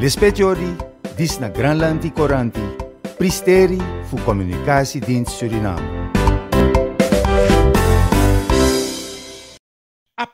Lispetiori, dis na Granlandi Coranti, Pristeri fu Communicatiedienst Suriname. A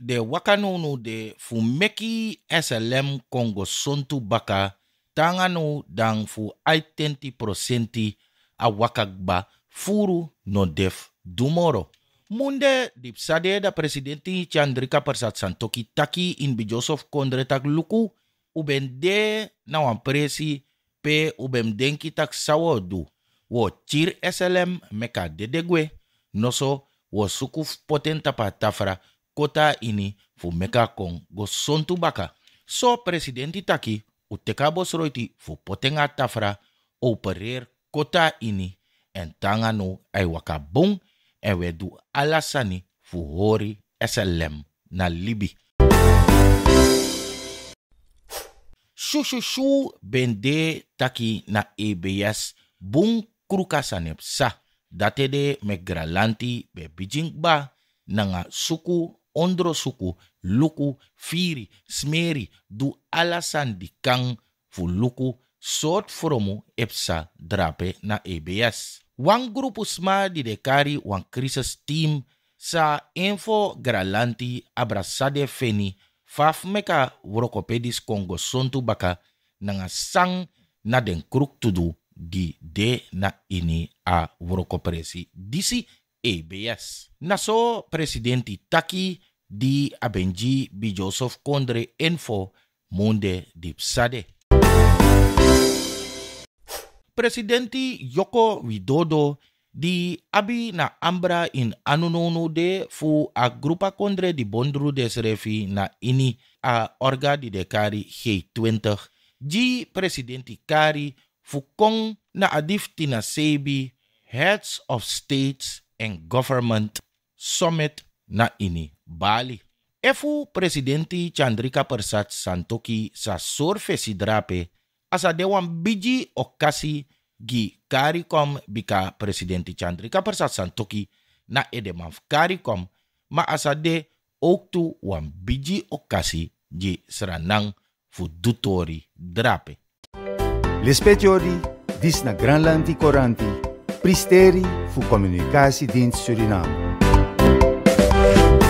de wakanono de fumeki SLM Congo Sontu Baka tangano dan fu 80% a wakagba furu no def dumoro. Munde dipsade da presidenti Chandrika Persat Santoki taki in Joseph Kondretak Luku uben de na wan presi pe uben denki tak sawo du. Wo chir SLM meka dedegwe. Noso wo suku poten tapa tafra kota ini fu meka kon go sontu baka. So presidenti taki uteka bosroiti fu potenga tafra opereer kota ini en tanga no ai waka bon en we du alasani fu hori SLM na Libi. Shushushu bende taki na EBS bung kruka sanep sa. Date de me gralanti be bijingba nga suku ondro suku luku firi smeri du alasan di kang fu fromu epsa drape na EBS. Wang grupu sma di dekari wang crisis team sa info gralanti abrasade feni fafu meka worokopedis kongo sontu baka nanga sang na den kruk tudu di de na ini a worokopresi disi ABS e Naso presidenti taki di abenji bi Joseph Kondre info monde di psade. Presidenti Yoko Widodo Di abi na ambra in Anunonu de fu a grupa kondre di bondru desrefi na ini a orga di dekari G20. g presidenti kari fu kong na adif tina sebi Heads of States and Government Summit na ini Bali. Efu presidenti Chandrika Persat Santoki sa sorfe sidrape asa dewan biji okasi gi karikom bika presidenti Chandrika Persat Santoki na edemaf karikom ma asade oktu tu wan biji okasi di seranang fu dutori drape. Lespetiori, dis na Granlandi koranti, pristeri fu communicatiedienst Suriname.